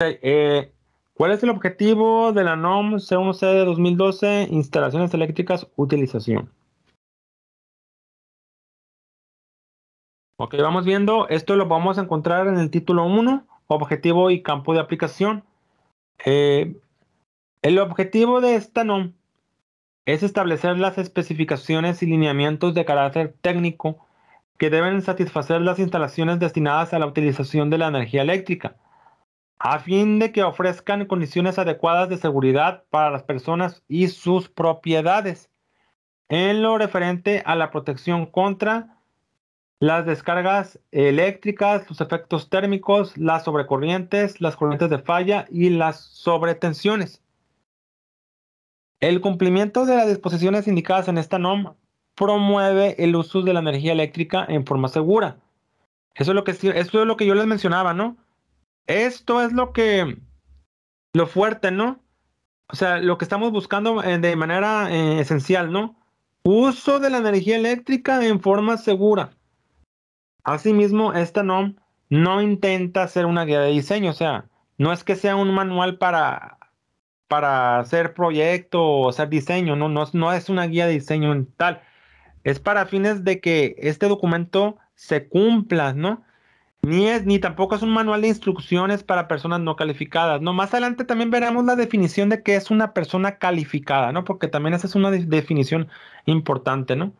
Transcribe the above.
Eh, ¿Cuál es el objetivo de la NOM C1C de 2012? Instalaciones eléctricas, utilización. Ok, vamos viendo. Esto lo vamos a encontrar en el título 1, objetivo y campo de aplicación. Eh, el objetivo de esta NOM es establecer las especificaciones y lineamientos de carácter técnico que deben satisfacer las instalaciones destinadas a la utilización de la energía eléctrica a fin de que ofrezcan condiciones adecuadas de seguridad para las personas y sus propiedades en lo referente a la protección contra las descargas eléctricas, los efectos térmicos, las sobrecorrientes, las corrientes de falla y las sobretensiones. El cumplimiento de las disposiciones indicadas en esta norma promueve el uso de la energía eléctrica en forma segura. Eso es lo que, eso es lo que yo les mencionaba, ¿no? Esto es lo que, lo fuerte, ¿no? O sea, lo que estamos buscando eh, de manera eh, esencial, ¿no? Uso de la energía eléctrica en forma segura. Asimismo, esta NOM no intenta ser una guía de diseño, o sea, no es que sea un manual para, para hacer proyecto o hacer diseño, no, no, no es una guía de diseño en tal. Es para fines de que este documento se cumpla, ¿no? Ni, es, ni tampoco es un manual de instrucciones para personas no calificadas. No, más adelante también veremos la definición de qué es una persona calificada, ¿no? Porque también esa es una definición importante, ¿no?